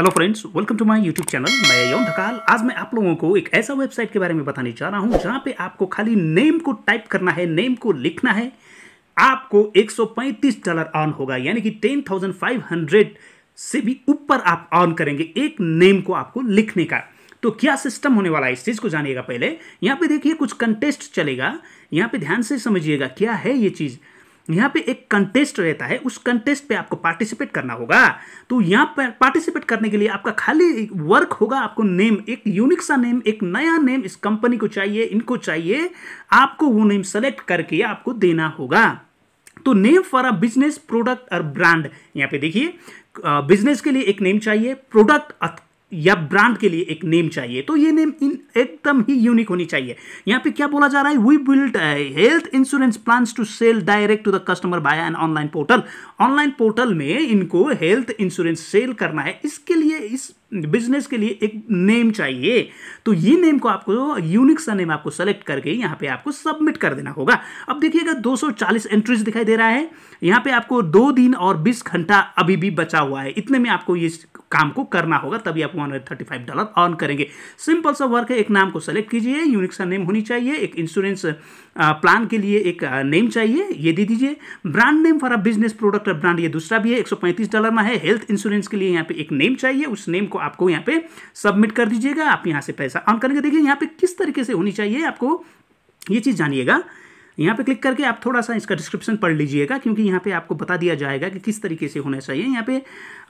hello friends welcome to my YouTube channel मैं यौन ढकाल आज मैं आप लोगों को एक ऐसा वेबसाइट के बारे में बताने जा रहा हूं जहां पे आपको खाली नेम को टाइप करना है नेम को लिखना है आपको 135 डॉलर ऑन होगा यानी कि 10,500 से भी ऊपर आप ऑन करेंगे एक नेम को आपको लिखने का तो क्या सिस्टम होने वाला है इस चीज़ को जानिएगा पहले यहाँ पे देखिए कुछ कंटेस्ट चलेगा यहाँ पे ध्यान से समझिएगा क्या है ये चीज़ यहाँ पे एक कंटेस्ट रहता है उस कंटेस्ट पे आपको पार्टिसिपेट करना होगा तो यहाँ पर पार्टिसिपेट करने के लिए आपका खाली वर्क होगा आपको नेम एक यूनिक सा नेम एक नया नेम इस कंपनी को चाहिए इनको चाहिए आपको वो नेम सेलेक्ट करके आपको देना होगा तो name for a business product और ब्रांड यहाँ पे देखिए बिजनेस के लिए एक नेम चाहिए प्रोडक्ट या ब्रांड के लिए एक नेम चाहिए तो ये नेम इन एकदम ही यूनिक होनी चाहिए यहाँ पे क्या बोला जा रहा है we build health insurance plan to sell direct to the customer by an online portal online portal में इनको हेल्थ इंश्योरेंस सेल करना है इसके लिए इस बिजनेस के लिए एक नेम चाहिए तो ये नेम को आपको यूनिक सा नेम आपको सेलेक्ट करके यहाँ पे आपको सबमिट कर देना होगा अब देखिएगा 240 एंट्रीज दिखाई दे रहा है यहाँ पे आपको दो दिन और 20 घंटा अभी भी बचा हुआ है इतने में आपको ये काम को करना होगा तभी आप one thirty five dollar earn करेंगे सिंपल सा वर्क है एक नाम को सेलेक्ट कीजिए यूनिक सा नेम होनी चाहिए एक इंश्योरेंस प्लान के लिए एक नेम चाहिए ये दे दीजिए brand name for a business product और ब्रांड ये दूसरा भी है एक डॉलर में है हेल्थ इंश्योरेंस के लिए यहाँ पे एक नेम चाहिए उस नेम को आपको यहाँ पे सबमिट कर दीजिएगा आप यहाँ से पैसा ऑन करेंगे देखिए यहाँ पे किस तरीके से होनी चाहिए आपको ये चीज़ जानिएगा यहाँ पे क्लिक करके आप थोड़ा सा इसका डिस्क्रिप्शन पढ़ लीजिएगा क्योंकि यहाँ पे आपको बता दिया जाएगा कि किस तरीके से होना चाहिए यहाँ पे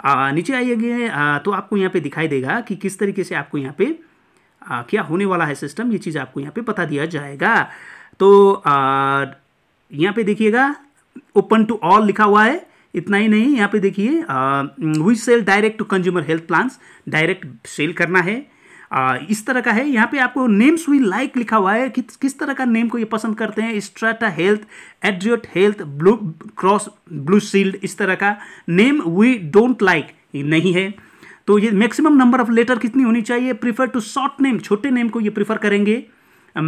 आ, नीचे आइएगा तो आपको यहाँ पे दिखाई देगा कि किस तरीके से आपको यहाँ पे आ, क्या होने वाला है सिस्टम ये चीज़ आपको यहाँ पे बता दिया जाएगा तो यहाँ पे देखिएगा ओपन टू ऑल लिखा हुआ है इतना ही नहीं यहाँ पे देखिए we sell direct to consumer health plans direct sell करना है इस तरह का है यहाँ पे आपको नेम्स वी लाइक लिखा हुआ है कि किस तरह का नेम को ये पसंद करते हैं स्ट्राटा हेल्थ एड्रियोट Health Blue Cross Blue Shield इस तरह का नेम वी डोंट लाइक नहीं है तो ये मैक्सिमम नंबर ऑफ लेटर कितनी होनी चाहिए प्रीफर टू शॉर्ट नेम छोटे नेम को ये प्रीफर करेंगे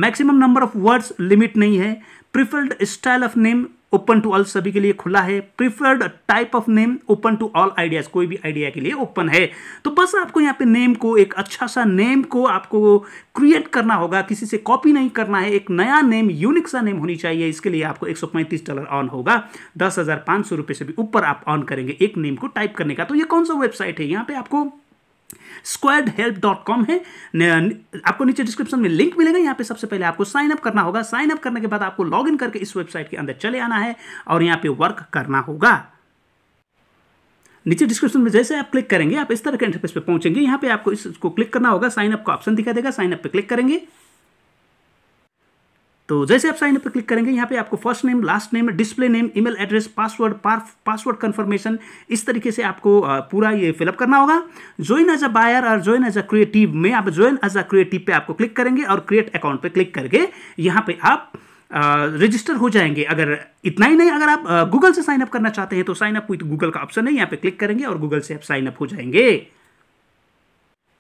maximum number of words limit नहीं है preferred style of name open to all सभी के लिए खुला है preferred type of name open to all ideas कोई भी आइडिया के लिए ओपन है तो बस आपको यहाँ पे नेम को एक अच्छा सा नेम को आपको क्रिएट करना होगा किसी से कॉपी नहीं करना है एक नया नेम यूनिक सा नेम होनी चाहिए इसके लिए आपको एक डॉलर ऑन होगा दस से भी ऊपर आप ऑन करेंगे एक नेम को टाइप करने का तो ये कौन सा वेबसाइट है यहाँ पे आपको स्क्वाड हेल्प डॉट कॉम है आपको नीचे डिस्क्रिप्शन में लिंक मिलेगा यहाँ पे सबसे पहले आपको साइन अप करना होगा साइन अप करने के बाद आपको लॉग इन करके इस वेबसाइट के अंदर चले आना है और यहाँ पे वर्क करना होगा नीचे डिस्क्रिप्शन में जैसे आप क्लिक करेंगे आप इस तरह के इंटरफेस पे पहुंचेंगे यहाँ पे आपको इसको क्लिक करना होगा साइन अप का ऑप्शन दिखा देगा साइन अप पे क्लिक करेंगे तो जैसे आप साइन अप पर क्लिक करेंगे यहाँ पे आपको first name last name display name email address password password confirmation इस तरीके से आपको पूरा ये फिलअप करना होगा ज्वाइन एज अ बायर और ज्वाइन एज अ क्रिएटिव में आप ज्वाइन एज अ क्रिएटिव पे आपको क्लिक करेंगे और क्रिएट अकाउंट पे क्लिक करके यहाँ पे आप रजिस्टर हो जाएंगे अगर इतना ही नहीं अगर आप गूगल से साइन अप करना चाहते हैं तो साइन अप विथ गूगल का ऑप्शन है यहाँ पे क्लिक करेंगे और गूगल से आप साइन अप हो जाएंगे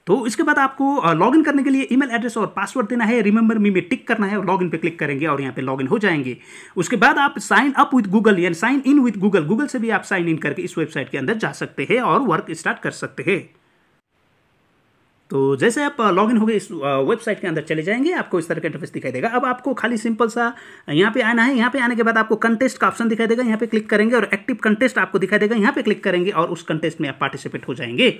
तो इसके बाद आपको लॉगिन करने के लिए ईमेल एड्रेस और पासवर्ड देना है रिमेंबर मी में टिक करना है और लॉगिन पे क्लिक करेंगे और यहाँ पे लॉगिन हो जाएंगे उसके बाद आप साइन अप विद गूगल यानी sign in with Google Google से भी आप साइन इन करके इस वेबसाइट के अंदर जा सकते हैं और वर्क स्टार्ट कर सकते हैं तो जैसे आप लॉग इन हो गए इस वेबसाइट के अंदर चले जाएंगे आपको इस तरह का इंटरफेस दिखाई देगा अब आपको खाली सिंपल सा यहाँ पे आना है यहाँ पे आने के बाद आपको कंटेस्ट का ऑप्शन दिखाई देगा यहाँ पे क्लिक करेंगे और एक्टिव कंटेस्ट आपको दिखाई देगा यहाँ पे क्लिक करेंगे और उस कंटेस्ट में आप पार्टिसिपेट हो जाएंगे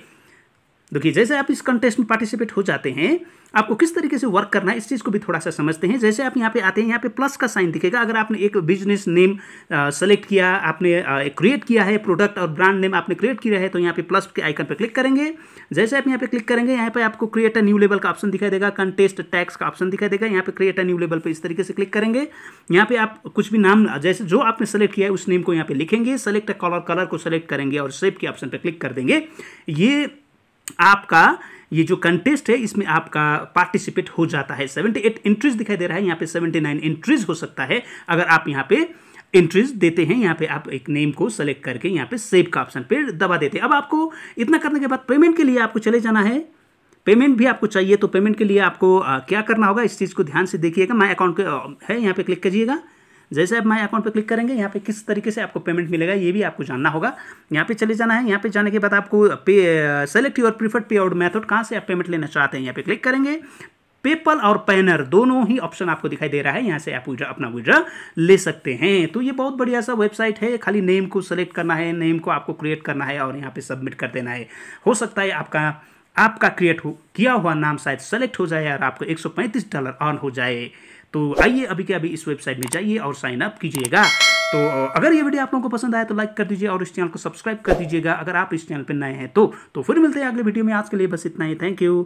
देखिए जैसे आप इस कंटेस्ट में पार्टिसिपेट हो जाते हैं आपको किस तरीके से वर्क करना है इस चीज़ को भी थोड़ा सा समझते हैं जैसे आप यहाँ पे आते हैं यहाँ पे प्लस का साइन दिखेगा अगर आपने एक बिजनेस नेम सेलेक्ट किया आपने क्रिएट किया है प्रोडक्ट और ब्रांड नेम आपने क्रिएट किया है तो यहाँ पे प्लस के आइकन पर क्लिक करेंगे जैसे आप यहाँ पे क्लिक करेंगे यहाँ पर आपको क्रिएट अ न्यू लेवल का ऑप्शन दिखाई देगा कंटेस्ट टैक्स का ऑप्शन दिखाई देगा यहाँ पर क्रिएट अ न्यू लेवल पर इस तरीके से क्लिक करेंगे यहाँ पे आप कुछ भी नाम जैसे जो आपने सेलेक्ट किया है उस नेम को यहाँ पे लिखेंगे सेलेक्ट कलर कलर को सेलेक्ट करेंगे और सेप के ऑप्शन पर क्लिक कर देंगे ये आपका ये जो कंटेस्ट है इसमें आपका पार्टिसिपेट हो जाता है 78 एंट्रीज दिखाई दे रहा है यहाँ पे 79 एंट्रीज हो सकता है अगर आप यहाँ पे एंट्रीज देते हैं यहाँ पे आप एक नेम को सेलेक्ट करके यहाँ पे सेव का ऑप्शन पे दबा देते हैं अब आपको इतना करने के बाद पेमेंट के लिए आपको चले जाना है पेमेंट भी आपको चाहिए तो पेमेंट के लिए आपको आ, क्या करना होगा इस चीज़ को ध्यान से देखिएगा माई अकाउंट है यहाँ पे क्लिक कीजिएगा जैसे आप माई अकाउंट पर क्लिक करेंगे यहाँ पे किस तरीके से आपको पेमेंट मिलेगा ये भी आपको जानना होगा यहाँ पे चले जाना है यहाँ पे जाने के बाद आपको पे select your preferred pay out method कहाँ से आप पेमेंट लेना चाहते हैं यहाँ पे क्लिक करेंगे पेपल और पैनर दोनों ही ऑप्शन आपको दिखाई दे रहा है यहाँ से आप विड्रा अपना विड्रा ले सकते हैं तो ये बहुत बढ़िया सा वेबसाइट है खाली नेम को सेलेक्ट करना है नेम को आपको क्रिएट करना है और यहाँ पे सबमिट कर देना है हो सकता है आपका आपका क्रिएट हो किया हुआ नाम शायद सेलेक्ट हो जाए और आपको 135 डॉलर ऑन हो जाए तो आइए अभी के अभी इस वेबसाइट में जाइए और साइन अप कीजिएगा तो अगर ये वीडियो आप लोगों को पसंद आए तो लाइक कर दीजिए और इस चैनल को सब्सक्राइब कर दीजिएगा अगर आप इस चैनल पर नए हैं तो, तो फिर मिलते हैं अगले वीडियो में आज के लिए बस इतना ही थैंक यू